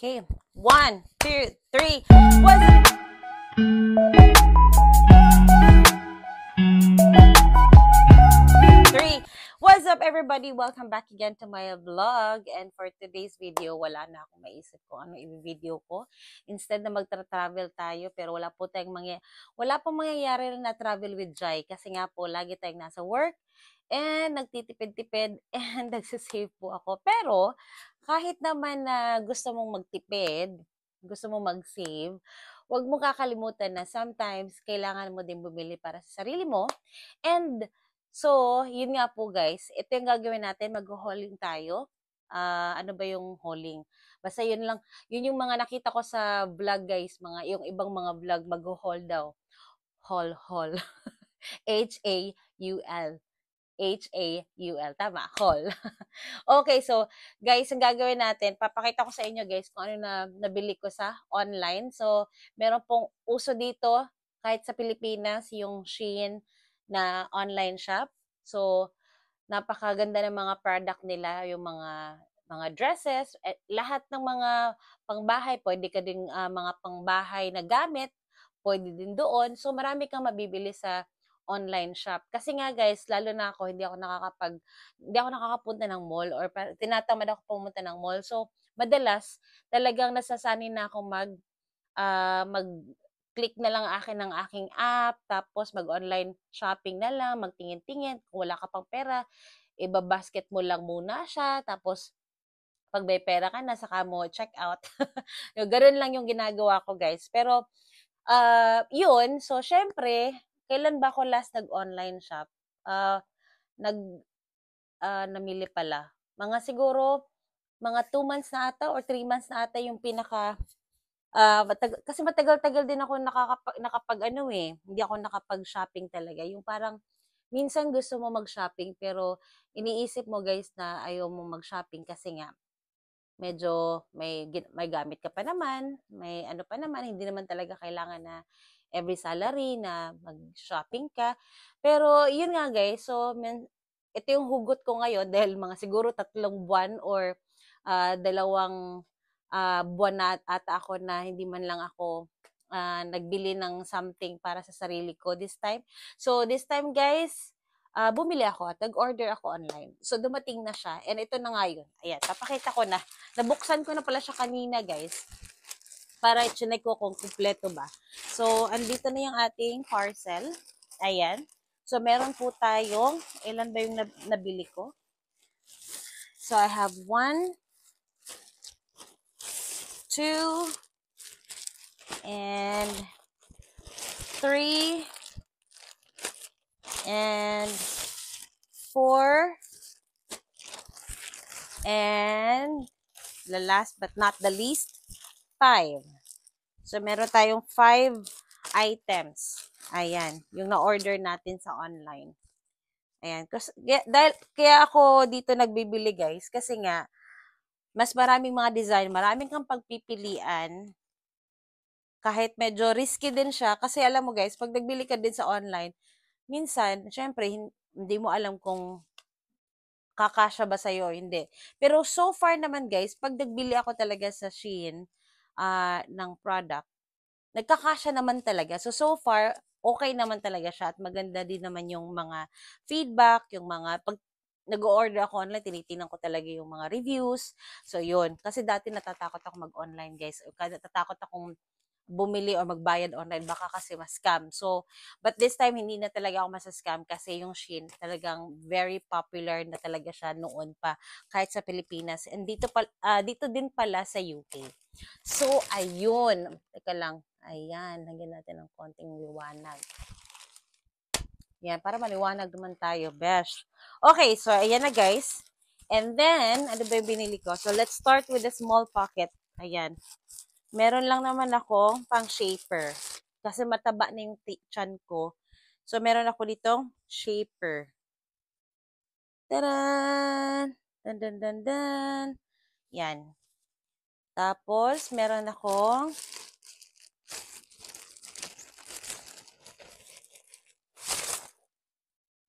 Okay, one, two, three. What's Three. What's up everybody? Welcome back again to my vlog. And for today's video, wala na akong maisip ko ano i-video ko. Instead na magtra-travel tayo, pero wala po tayong mangy wala po mangyayari na travel with Jai kasi nga po lagi tayong nasa work and nagtitipid-tipid and nagsisave po ako. Pero kahit naman na gusto mong magtipid, gusto mong mag-save, huwag mong kakalimutan na sometimes kailangan mo din bumili para sa sarili mo. And so, yun nga po guys, ito yung gagawin natin, mag-hauling tayo. Uh, ano ba yung hauling? Basta yun lang, yun yung mga nakita ko sa vlog guys, mga yung ibang mga vlog mag-haul daw. Haul, haul. H-A-U-L. H-A-U-L. Tama, haul. okay, so guys, ang gagawin natin, papakita ko sa inyo guys kung ano na nabili ko sa online. So, meron pong uso dito kahit sa Pilipinas yung Shein na online shop. So, napakaganda ng mga product nila, yung mga mga dresses, eh, lahat ng mga pangbahay, pwede ka din uh, ah, mga pangbahay na gamit, pwede din doon. So, marami kang mabibili sa online shop. Kasi nga guys, lalo na ako, hindi ako nakakapag, hindi ako nakakapunta ng mall or tinatamad ako pumunta ng mall. So, madalas, talagang nasasanin na ako mag, uh, ah, mag click na lang akin ng aking app, tapos mag-online shopping na lang, magtingin-tingin, kung wala ka pang pera, ibabasket mo lang muna siya, tapos pag may pera ka na, saka mo check out. Ganun lang yung ginagawa ko, guys. Pero, uh, yun, so syempre, kailan ba ako last nag-online shop? Uh, nag, uh, namili pala. Mga siguro, mga 2 months na ata or 3 months na ata yung pinaka, uh, ah, matag- kasi matagal-tagal din ako nakakapag, nakapag ano eh, hindi ako nakapag-shopping talaga. Yung parang, minsan gusto mo mag-shopping pero iniisip mo guys na ayaw mo mag-shopping kasi nga, medyo may, may gamit ka pa naman, may ano pa naman, hindi naman talaga kailangan na every salary na mag-shopping ka. Pero yun nga guys, so men, ito yung hugot ko ngayon dahil mga siguro tatlong buwan or uh, dalawang uh, buwan na at ako na hindi man lang ako uh, nagbili ng something para sa sarili ko this time. So this time guys, uh, bumili ako, at nag-order ako online. So dumating na siya and ito na nga yun. Ayan, tapakita ko na. Nabuksan ko na pala siya kanina guys para i-check ko kung kumpleto ba. So, andito na yung ating parcel. Ayan. So, meron po tayong, ilan ba yung nabili ko? So, I have one, two, and three, and four, and the last but not the least, time. So, meron tayong 5 items. Ayan, yung na-order natin sa online. Ayan, kasi, dahil, kaya ako dito nagbibili guys, kasi nga, mas maraming mga design, maraming kang pagpipilian, kahit medyo risky din siya, kasi alam mo guys, pag nagbili ka din sa online, minsan, syempre, hindi mo alam kung kakasya ba sa'yo, hindi. Pero so far naman guys, pag nagbili ako talaga sa Shein, uh, ng product, nagkakasya naman talaga. So, so far, okay naman talaga siya at maganda din naman yung mga feedback, yung mga pag nag-order ako online, tinitingnan ko talaga yung mga reviews. So, yun. Kasi dati natatakot ako mag-online, guys. Natatakot akong bumili or magbayad online, baka kasi ma-scam. So, but this time, hindi na talaga ako masascam kasi yung Shein talagang very popular na talaga siya noon pa, kahit sa Pilipinas. And dito, pa, uh, ah, dito din pala sa UK. So, ayun. Teka lang. Ayan, lagyan natin ng konting liwanag. Yan, para maliwanag naman tayo, besh. Okay, so ayan na guys. And then, ano ba yung binili ko? So, let's start with the small pocket. Ayan. Meron lang naman ako pang shaper. Kasi mataba na yung chan ko. So, meron ako ditong shaper. Taran! Dan, dan, dan, dan. Yan. Tapos, meron akong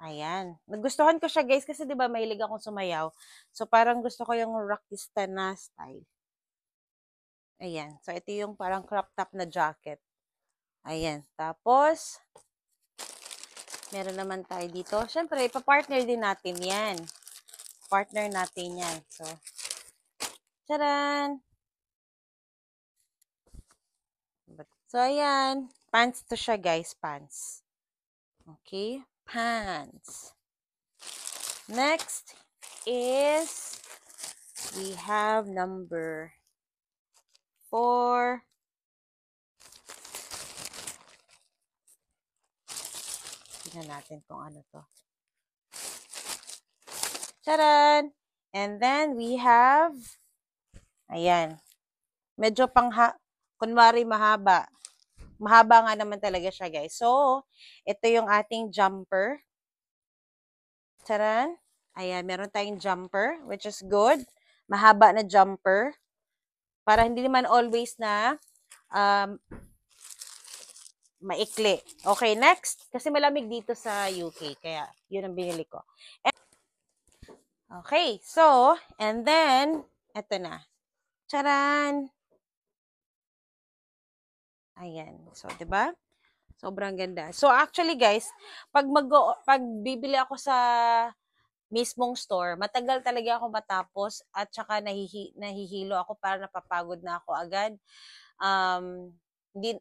Ayan. Nagustuhan ko siya guys kasi 'di ba mahilig akong sumayaw. So parang gusto ko yung rockista na style. Ayan. So, ito yung parang crop top na jacket. Ayan. Tapos, meron naman tayo dito. Siyempre, ipapartner din natin yan. Partner natin yan. So, charan! So, ayan. Pants to siya, guys. Pants. Okay. Pants. Next is we have number four, Tingnan natin kung ano to. Charan! And then we have, ayan, medyo pangha, kunwari mahaba. Mahaba nga naman talaga siya guys. So, ito yung ating jumper. Charan! Ayan, meron tayong jumper, which is good. Mahaba na jumper. Para hindi naman always na um, maikli. Okay, next. Kasi malamig dito sa UK. Kaya, yun ang binili ko. And, okay, so, and then, eto na. Charan! Ayan. So, ba? Diba? Sobrang ganda. So, actually, guys, pag, mag pag bibili ako sa mismong store, matagal talaga ako matapos at saka nahihi, nahihilo ako para napapagod na ako agad. Um, hindi,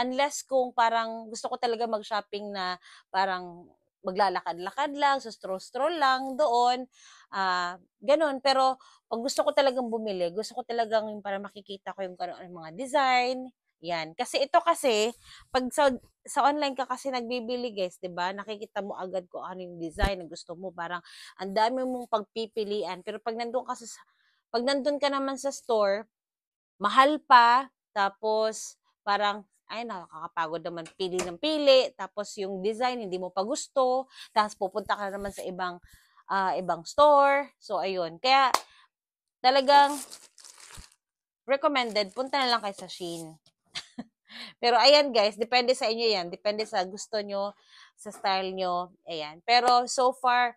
unless kung parang gusto ko talaga mag-shopping na parang maglalakad-lakad lang, so stroll-stroll lang doon, uh, ganun. Pero pag gusto ko talagang bumili, gusto ko talagang para makikita ko yung, ano, yung mga design, yan. Kasi ito kasi, pag sa, sa online ka kasi nagbibili guys, di ba? Nakikita mo agad kung ano yung design na gusto mo. Parang ang dami mong pagpipilian. Pero pag nandun kasi sa, pag nandun ka naman sa store, mahal pa, tapos parang ay nakakapagod naman pili ng pili tapos yung design hindi mo pa gusto tapos pupunta ka naman sa ibang uh, ibang store so ayun kaya talagang recommended punta na lang kay sa Shein Pero ayan guys, depende sa inyo yan. Depende sa gusto nyo, sa style nyo. Ayan. Pero so far,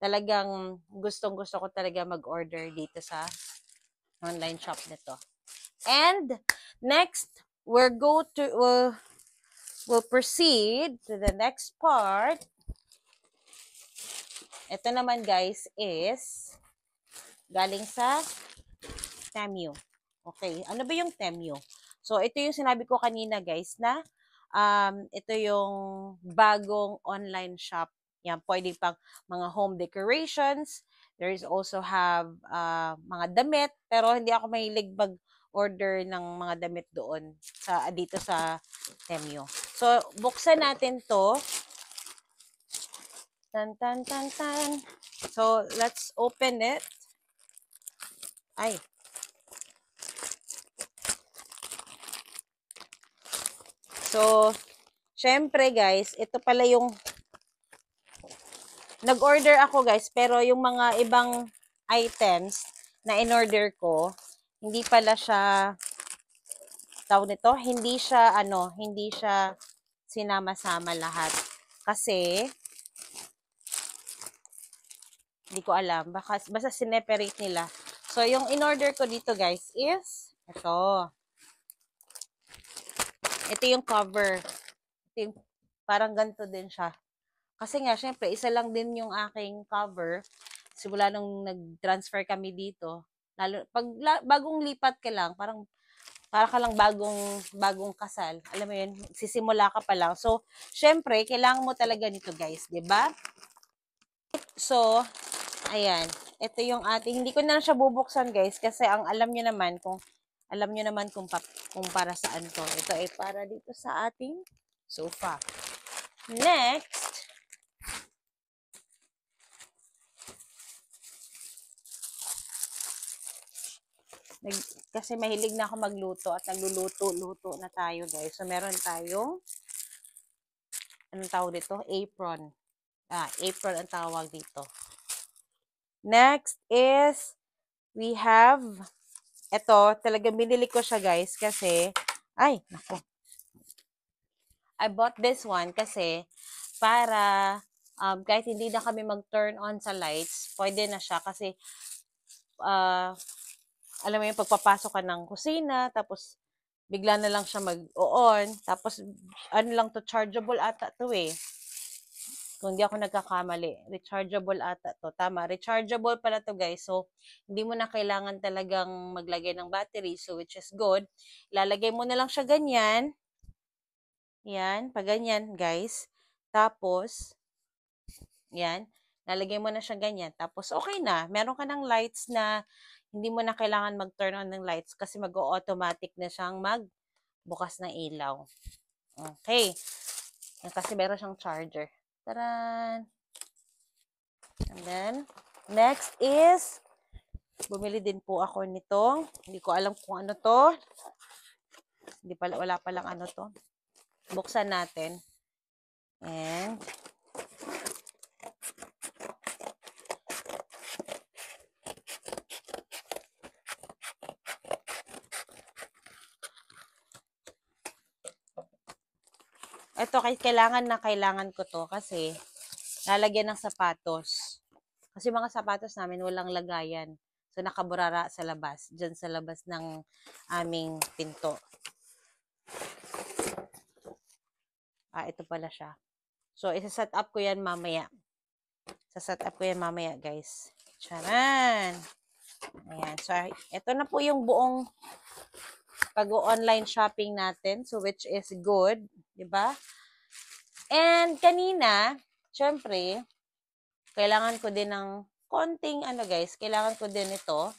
talagang gustong gusto ko talaga mag-order dito sa online shop nito. And next, we're go to, uh, we'll proceed to the next part. Ito naman guys is galing sa Temu. Okay, ano ba yung Temu? So, ito yung sinabi ko kanina guys na um, ito yung bagong online shop. Yan, pwede pang mga home decorations. There is also have uh, mga damit. Pero hindi ako mahilig mag order ng mga damit doon sa dito sa Temyo. So, buksan natin to. Tan, tan, tan, tan. So, let's open it. Ay, So, syempre guys, ito pala yung nag-order ako guys, pero yung mga ibang items na in-order ko, hindi pala siya tawag nito, hindi siya ano, hindi siya sinama-sama lahat. Kasi hindi ko alam, baka basta sineperate nila. So yung in-order ko dito guys is ito. Ito yung cover. Ito yung, parang ganito din siya. Kasi nga, syempre, isa lang din yung aking cover. Simula nung nag-transfer kami dito. Lalo, pag la, bagong lipat ka lang, parang para ka lang bagong bagong kasal. Alam mo 'yun, sisimula ka pa lang. So, syempre, kailangan mo talaga nito, guys, 'di ba? So, ayan. Ito yung ating hindi ko na lang siya bubuksan, guys, kasi ang alam niyo naman kung alam nyo naman kung, pa, kung para saan to. Ito ay para dito sa ating sofa. Next, nag, kasi mahilig na ako magluto at nagluluto-luto na tayo guys. So, meron tayong anong tawag dito? Apron. Ah, apron ang tawag dito. Next is we have ito, talaga binili ko siya guys kasi, ay, naku. I bought this one kasi para um, kahit hindi na kami mag-turn on sa lights, pwede na siya kasi uh, alam mo yung pagpapasok ka ng kusina, tapos bigla na lang siya mag-on, tapos ano lang to, chargeable ata to eh. Kung hindi ako nagkakamali, rechargeable ata to. Tama, rechargeable pala to guys. So, hindi mo na kailangan talagang maglagay ng battery. So, which is good. Lalagay mo na lang siya ganyan. Yan, pag ganyan guys. Tapos, yan. Lalagay mo na siya ganyan. Tapos, okay na. Meron ka ng lights na hindi mo na kailangan mag-turn on ng lights kasi mag-automatic na siyang magbukas ng ilaw. Okay. Kasi meron siyang charger. Taran! And then, next is, bumili din po ako nitong, hindi ko alam kung ano to. Hindi pala, wala palang ano to. Buksan natin. And, Ito, kailangan na kailangan ko to kasi lalagyan ng sapatos. Kasi mga sapatos namin walang lagayan. So, nakaburara sa labas. Diyan sa labas ng aming pinto. Ah, ito pala siya. So, isa-set up ko yan mamaya. Sa-set up ko yan mamaya, guys. Charan! Ayan. So, ito na po yung buong pag-online shopping natin, so which is good, di ba? And kanina, syempre, kailangan ko din ng konting ano guys, kailangan ko din ito.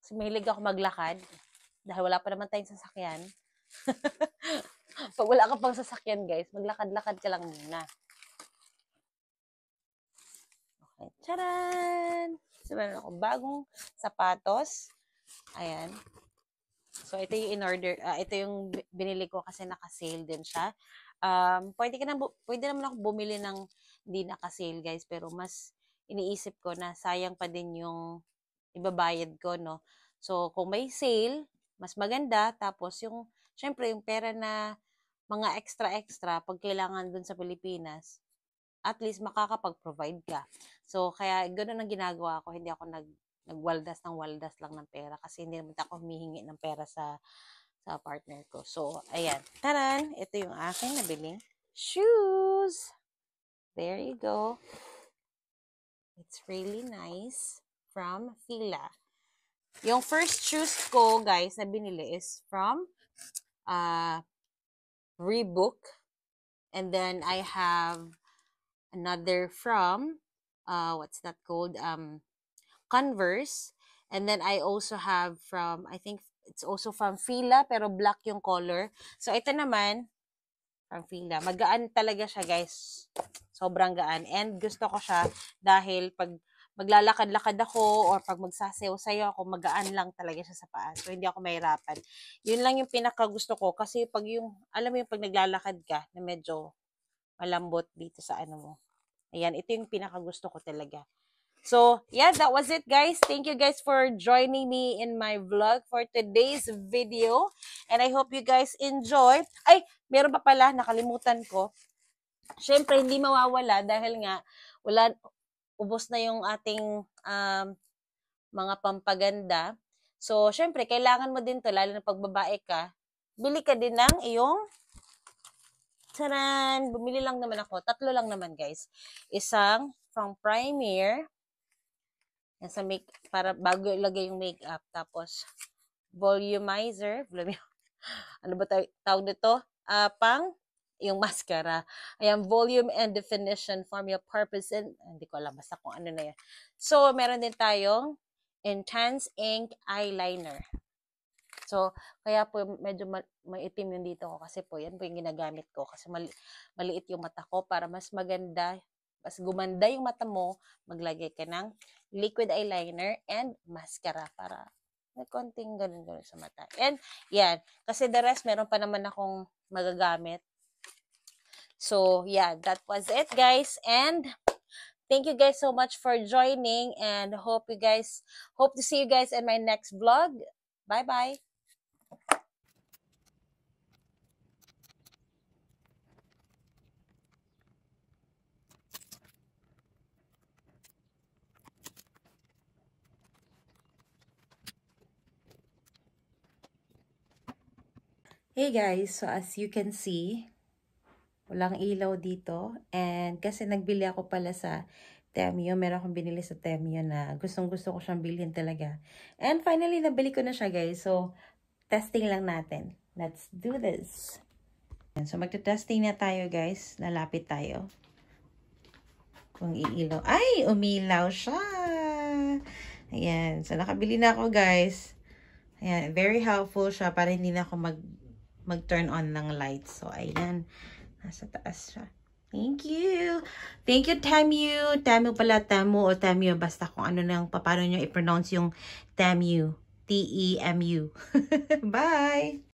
Kasi mahilig ako maglakad dahil wala pa naman tayong sasakyan. Pag wala ka pang sasakyan guys, maglakad-lakad ka lang muna. Okay, charan! So, meron akong bagong sapatos. Ayan. So, ito yung in-order, uh, ito yung binili ko kasi naka-sale din siya. Um, pwede, ka na, pwede naman ako bumili ng hindi naka-sale guys, pero mas iniisip ko na sayang pa din yung ibabayad ko, no? So, kung may sale, mas maganda. Tapos, yung, syempre, yung pera na mga extra-extra pag kailangan dun sa Pilipinas, at least makakapag-provide ka. So, kaya ganoon ang ginagawa ko. Hindi ako nag nagwaldas ng waldas lang ng pera kasi hindi naman ako humihingi ng pera sa sa partner ko. So, ayan. Taran! Ito yung akin nabiling shoes! There you go. It's really nice from Fila. Yung first shoes ko, guys, na binili is from uh, ah, Rebook. And then I have another from, uh, what's that called? Um, Converse. And then I also have from, I think it's also from Fila, pero black yung color. So ito naman, from Fila. Magaan talaga siya guys. Sobrang gaan. And gusto ko siya dahil pag maglalakad-lakad ako or pag magsasayaw sa'yo ako, magaan lang talaga siya sa paa. So, hindi ako mahirapan. Yun lang yung pinaka gusto ko kasi pag yung, alam mo yung pag naglalakad ka na medyo malambot dito sa ano mo. Ayan, ito yung pinaka gusto ko talaga. So, yeah, that was it, guys. Thank you guys for joining me in my vlog for today's video. And I hope you guys enjoy. Ay, meron pa pala, nakalimutan ko. Siyempre, hindi mawawala dahil nga, wala, ubos na yung ating um, mga pampaganda. So, syempre, kailangan mo din to, lalo na pagbabae ka, bili ka din ng iyong Taran! Bumili lang naman ako. Tatlo lang naman, guys. Isang from Primer, yan sa make, para bago ilagay yung makeup. Tapos, volumizer. ano ba tawag nito? Uh, pang yung mascara. Ayan, volume and definition form your purpose and hindi ko alam basta kung ano na yan. So, meron din tayong intense ink eyeliner. So, kaya po medyo ma maitim yung dito ko kasi po yan po yung ginagamit ko kasi mali maliit yung mata ko para mas maganda mas gumanda yung mata mo, maglagay ka ng liquid eyeliner and mascara para may konting ganun-ganun sa mata. And, yan. Kasi the rest, meron pa naman akong magagamit. So, yeah, that was it, guys. And, thank you guys so much for joining and hope you guys, hope to see you guys in my next vlog. Bye-bye. Hey guys, so as you can see, walang ilaw dito. And kasi nagbili ako pala sa Temio. Meron akong binili sa Temio na gustong gusto ko siyang bilhin talaga. And finally, nabili ko na siya guys. So, testing lang natin. Let's do this. So, magta-testing na tayo guys. Nalapit tayo. Kung iilaw. Ay, umilaw siya! Ayan. So, nakabili na ako guys. Ayan. Very helpful siya para hindi na ako mag mag-turn on ng light. So, ayan. Nasa taas siya. Thank you. Thank you, Tamu. Tamu pala, Tamu o Tamu. Basta kung ano nang, paano nyo i-pronounce yung Tamu. T-E-M-U. Bye!